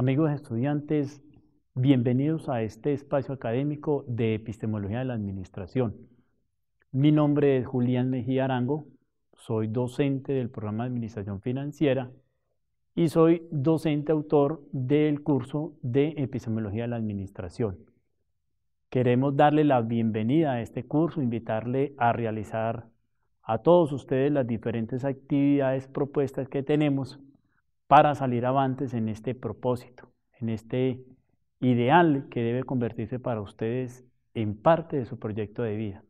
Amigos estudiantes, bienvenidos a este espacio académico de epistemología de la administración. Mi nombre es Julián Mejía Arango, soy docente del programa de administración financiera y soy docente autor del curso de epistemología de la administración. Queremos darle la bienvenida a este curso, invitarle a realizar a todos ustedes las diferentes actividades propuestas que tenemos para salir avantes en este propósito, en este ideal que debe convertirse para ustedes en parte de su proyecto de vida.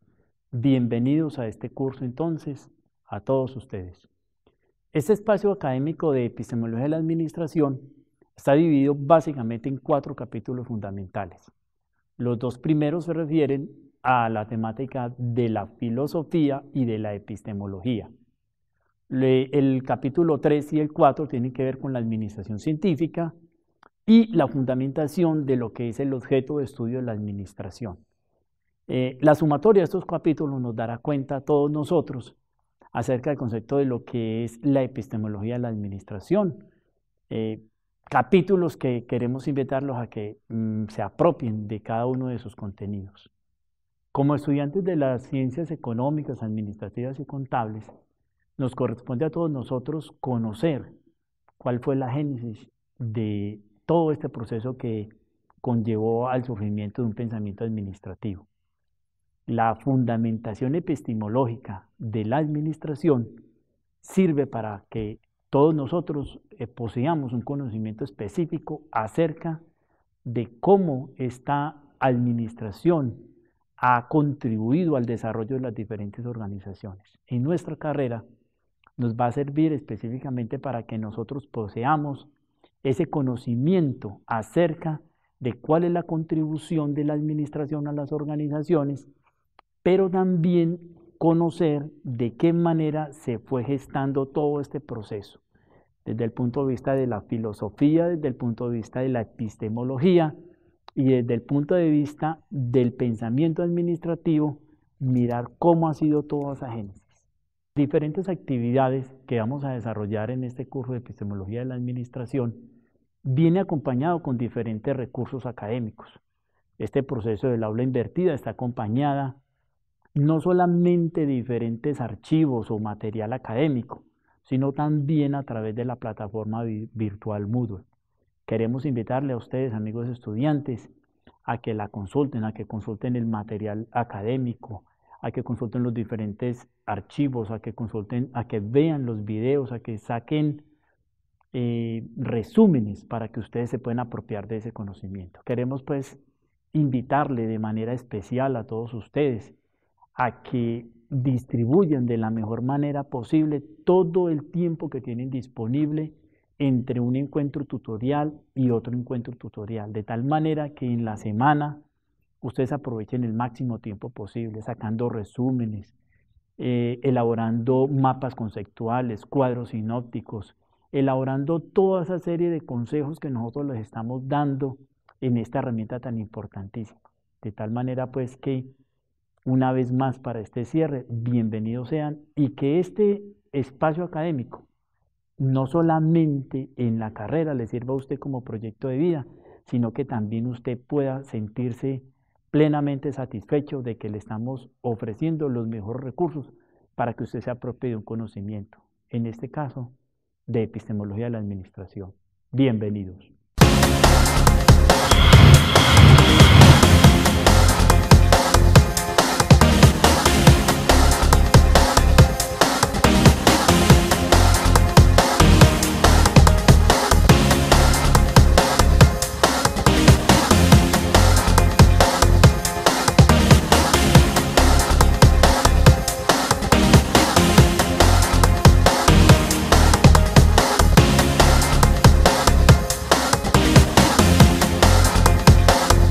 Bienvenidos a este curso entonces, a todos ustedes. Este espacio académico de epistemología de la administración está dividido básicamente en cuatro capítulos fundamentales. Los dos primeros se refieren a la temática de la filosofía y de la epistemología el capítulo 3 y el 4 tienen que ver con la administración científica y la fundamentación de lo que es el objeto de estudio de la administración. Eh, la sumatoria de estos capítulos nos dará cuenta a todos nosotros acerca del concepto de lo que es la epistemología de la administración. Eh, capítulos que queremos invitarlos a que mm, se apropien de cada uno de sus contenidos. Como estudiantes de las ciencias económicas, administrativas y contables, nos corresponde a todos nosotros conocer cuál fue la génesis de todo este proceso que conllevó al surgimiento de un pensamiento administrativo. La fundamentación epistemológica de la administración sirve para que todos nosotros eh, poseamos un conocimiento específico acerca de cómo esta administración ha contribuido al desarrollo de las diferentes organizaciones. En nuestra carrera nos va a servir específicamente para que nosotros poseamos ese conocimiento acerca de cuál es la contribución de la administración a las organizaciones, pero también conocer de qué manera se fue gestando todo este proceso, desde el punto de vista de la filosofía, desde el punto de vista de la epistemología y desde el punto de vista del pensamiento administrativo, mirar cómo ha sido toda esa gente diferentes actividades que vamos a desarrollar en este curso de epistemología de la administración viene acompañado con diferentes recursos académicos. Este proceso del aula invertida está acompañada no solamente de diferentes archivos o material académico, sino también a través de la plataforma virtual Moodle. Queremos invitarle a ustedes, amigos estudiantes, a que la consulten, a que consulten el material académico, a que consulten los diferentes archivos, a que consulten, a que vean los videos, a que saquen eh, resúmenes para que ustedes se puedan apropiar de ese conocimiento. Queremos pues invitarle de manera especial a todos ustedes a que distribuyan de la mejor manera posible todo el tiempo que tienen disponible entre un encuentro tutorial y otro encuentro tutorial, de tal manera que en la semana ustedes aprovechen el máximo tiempo posible sacando resúmenes, eh, elaborando mapas conceptuales, cuadros sinópticos, elaborando toda esa serie de consejos que nosotros les estamos dando en esta herramienta tan importantísima. De tal manera pues que una vez más para este cierre, bienvenidos sean y que este espacio académico no solamente en la carrera le sirva a usted como proyecto de vida, sino que también usted pueda sentirse plenamente satisfecho de que le estamos ofreciendo los mejores recursos para que usted se apropie de un conocimiento, en este caso, de epistemología de la administración. Bienvenidos.